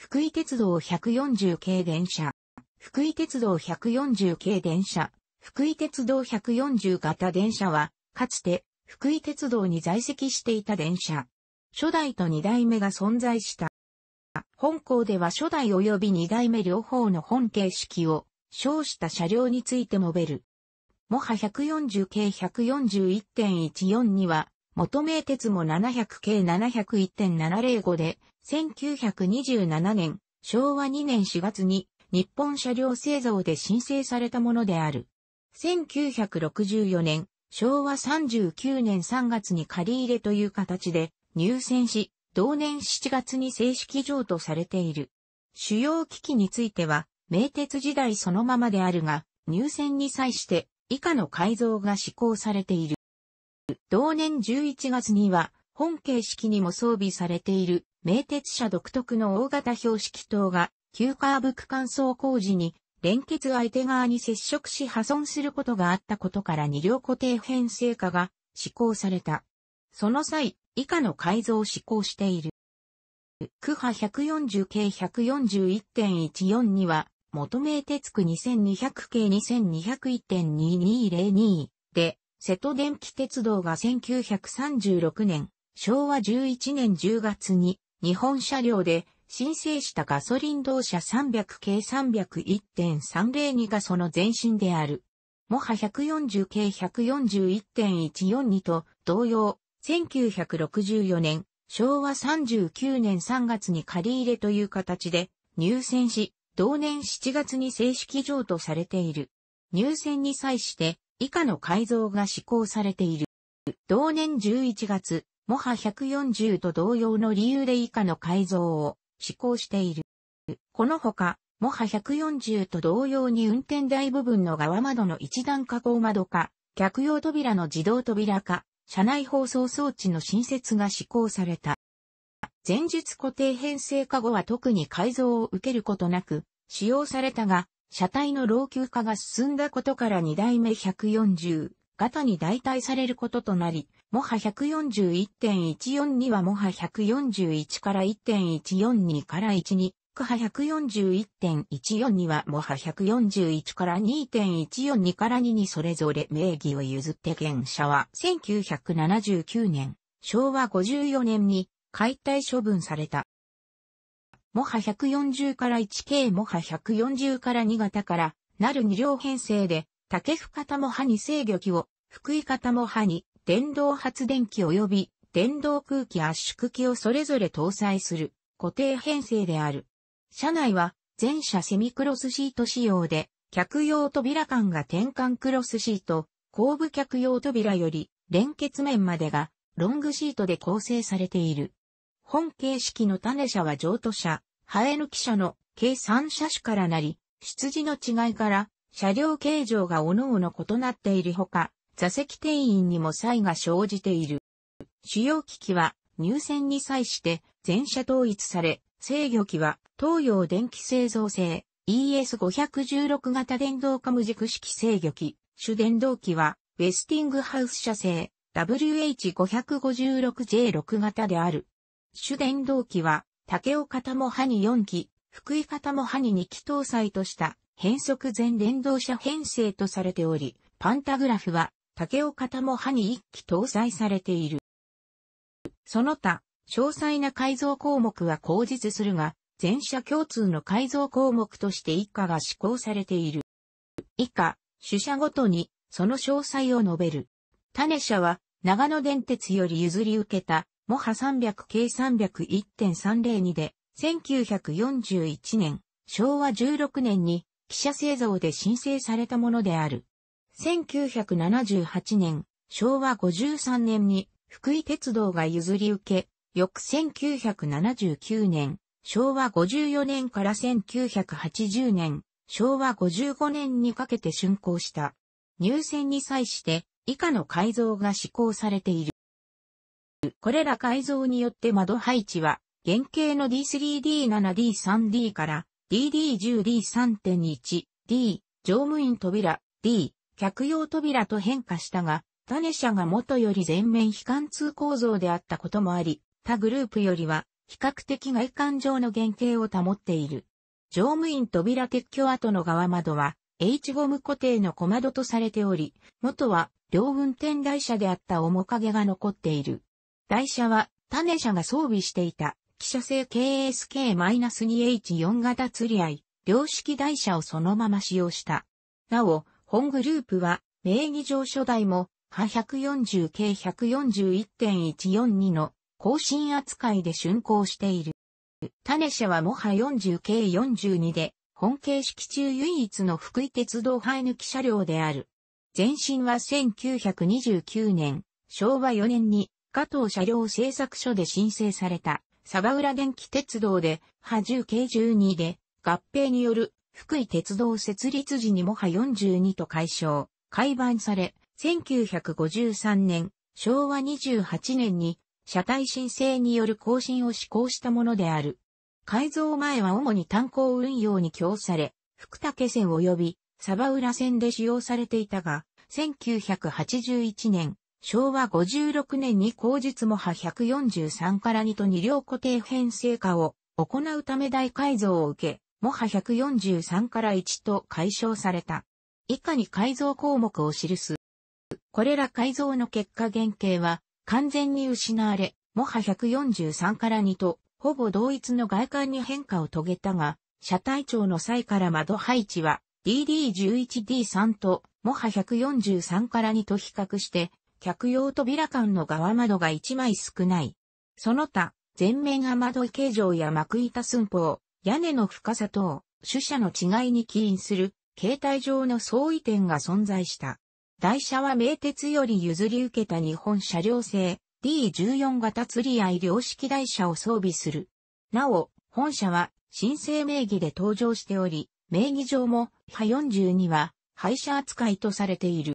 福井鉄道140系電車、福井鉄道140系電車、福井鉄道140型電車は、かつて、福井鉄道に在籍していた電車。初代と二代目が存在した。本校では初代及び二代目両方の本形式を、称した車両について述べる。もは140系141.14には、元名鉄も700系701.705で、1927年、昭和2年4月に日本車両製造で申請されたものである。1964年、昭和39年3月に借入れという形で入選し、同年7月に正式譲渡されている。主要機器については、名鉄時代そのままであるが、入選に際して以下の改造が施行されている。同年11月には、本形式にも装備されている名鉄車独特の大型標識灯が、急カーブ区間走行時に、連結相手側に接触し破損することがあったことから二両固定編成化が施行された。その際、以下の改造を施行している。区波140系141.14には、元名鉄区2200系2201.2202で、瀬戸電気鉄道が1936年、昭和11年10月に日本車両で申請したガソリン同社300 k 301.302がその前身である。モハ140 k 141.142と同様、1964年、昭和39年3月に借り入れという形で入選し、同年7月に正式譲渡されている。入選に際して以下の改造が施行されている。同年11月、モハ140と同様の理由で以下の改造を施行している。このほか、モハ140と同様に運転台部分の側窓の一段加工窓か、客用扉の自動扉か、車内放送装置の新設が施行された。前述固定編成化後は特に改造を受けることなく使用されたが、車体の老朽化が進んだことから2代目140型に代替されることとなり、もは141.14にはもは141から1.142から12、クは141.14にはもは141から2.142から2にそれぞれ名義を譲って現社は1979年、昭和54年に解体処分された。もは140から 1K もは140から2型から、なる2両編成で、竹深田モハに制御機を、福井方もはに、電動発電機及び電動空気圧縮機をそれぞれ搭載する固定編成である。車内は全車セミクロスシート仕様で、客用扉間が転換クロスシート、後部客用扉より連結面までがロングシートで構成されている。本形式の種車は譲渡車、生え抜き車の計3車種からなり、出自の違いから車両形状が各々異なっているほか、座席定員にも差異が生じている。主要機器は入線に際して全車統一され、制御機は東洋電気製造製 ES516 型電動化無軸式制御機、主電動機はウェスティングハウス社製 WH556J6 型である。主電動機は竹尾型も歯に4機、福井型も歯に2機搭載とした変速全電動車編成とされており、パンタグラフは竹岡田も歯に一機搭載されている。その他、詳細な改造項目は口実するが、全社共通の改造項目として一家が施行されている。以下、主社ごとに、その詳細を述べる。種社は、長野電鉄より譲り受けた、モハ300 k 301.302で、1941年、昭和16年に、記者製造で申請されたものである。1978年、昭和53年に福井鉄道が譲り受け、翌1979年、昭和54年から1980年、昭和55年にかけて竣工した。入線に際して以下の改造が施行されている。これら改造によって窓配置は原型の D3D7D3D から DD10D3.1D 乗務員扉 D 客用扉と変化したが、種車が元より全面非貫通構造であったこともあり、他グループよりは比較的外観上の原型を保っている。乗務員扉撤去後の側窓は H ゴム固定の小窓とされており、元は両運転台車であった面影が残っている。台車は種車が装備していた汽車製 KSK-2H4 型釣り合い、両式台車をそのまま使用した。なお、本グループは、名義上初代も、波140 k 141.142の更新扱いで竣工している。種社はもは40 k 42で、本形式中唯一の福井鉄道生え抜き車両である。前身は1929年、昭和4年に加藤車両製作所で申請された、サバウラ電気鉄道で、波10系12で、合併による福井鉄道設立時にもは42と解消、改版され、1953年、昭和28年に、車体申請による更新を施行したものである。改造前は主に炭鉱運用に供され、福武線及び、鯖浦線で使用されていたが、1981年、昭和56年に後日も派143から2と2両固定編成化を行うため大改造を受け、モハ143から1と解消された。以下に改造項目を記す。これら改造の結果原型は完全に失われ、モハ143から2とほぼ同一の外観に変化を遂げたが、車体長の際から窓配置は DD11D3 とモハ143から2と比較して、客用扉間の側窓が1枚少ない。その他、前面雨戸形状や幕板寸法、屋根の深さ等、主車の違いに起因する、形態上の相違点が存在した。台車は名鉄より譲り受けた日本車両製 D14 型釣り合い両式台車を装備する。なお、本社は申請名義で登場しており、名義上も、ハ42は、廃車扱いとされている。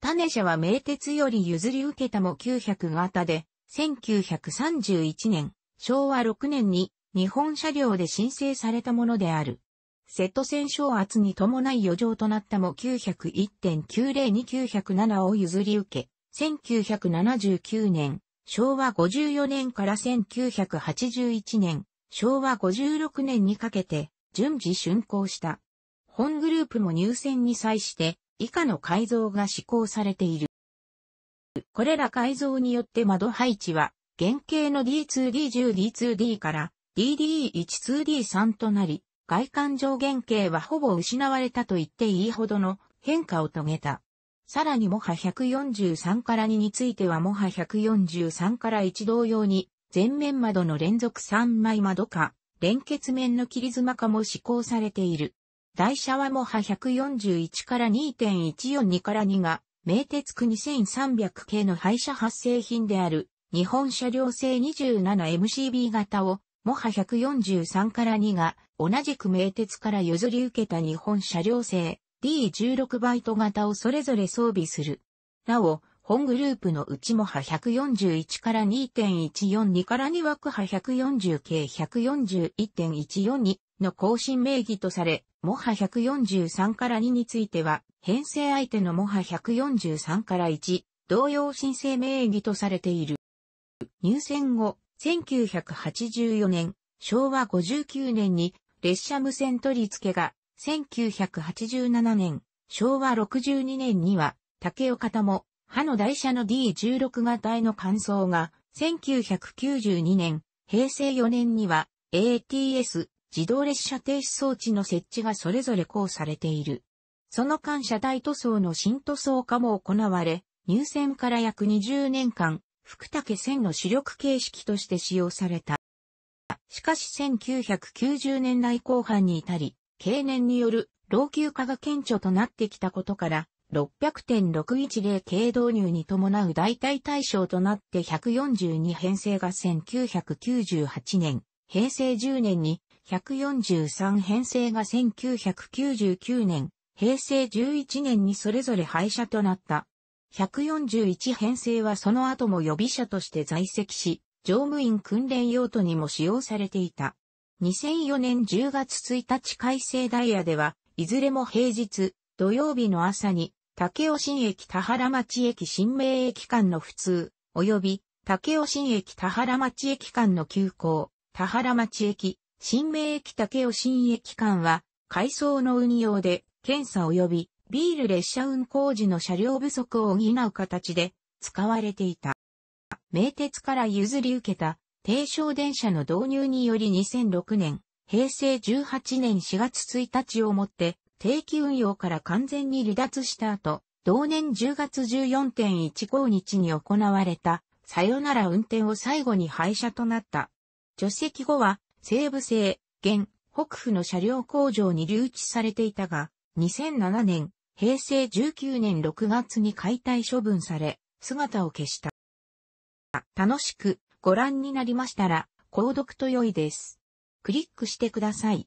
種車は名鉄より譲り受けたも900型で、1931年、昭和6年に日本車両で申請されたものである。セット戦勝圧に伴い余剰となったも901.902907を譲り受け、1979年、昭和54年から1981年、昭和56年にかけて、順次竣工した。本グループも入選に際して、以下の改造が施行されている。これら改造によって窓配置は、原型の D2D10D2D から DD12D3 となり、外観上限型はほぼ失われたと言っていいほどの変化を遂げた。さらにモハ143から2についてはモハ143から1同様に、前面窓の連続3枚窓か、連結面の切り妻化も施行されている。台車はモハ141から2.142から2が、名鉄区2300系の廃車発生品である、日本車両製 27MCB 型をモハ143から2が、同じく名鉄から譲り受けた日本車両製 D16 バイト型をそれぞれ装備する。なお、本グループのうちモハ141から2.142から2枠波140系141.142の更新名義とされ、モハ143から2については、編成相手のモハ143から1、同様申請名義とされている。入選後、1984年、昭和59年に列車無線取り付けが、1987年、昭和62年には、竹岡田も、歯の台車の D16 型への乾燥が、1992年、平成4年には、ATS、自動列車停止装置の設置がそれぞれ講されている。その間車体塗装の新塗装化も行われ、入線から約20年間、福武線の主力形式として使用された。しかし1990年代後半に至り、経年による老朽化が顕著となってきたことから、600.610系導入に伴う代替対象となって142編成が1998年、平成10年に143編成が1999年、平成11年にそれぞれ廃車となった。141編成はその後も予備車として在籍し、乗務員訓練用途にも使用されていた。2004年10月1日改正ダイヤでは、いずれも平日、土曜日の朝に、竹尾新駅田原町駅新名駅間の普通、及び竹尾新駅田原町駅間の急行、田原町駅、新名駅竹尾新駅間は、改装の運用で、検査及びビール列車運行時の車両不足を補う形で使われていた。名鉄から譲り受けた低床電車の導入により2006年、平成18年4月1日をもって定期運用から完全に離脱した後、同年10月14.15日に行われた、さよなら運転を最後に廃車となった。除籍後は、西武製、現、北府の車両工場に留置されていたが、2007年、平成19年6月に解体処分され、姿を消した。楽しくご覧になりましたら、購読と良いです。クリックしてください。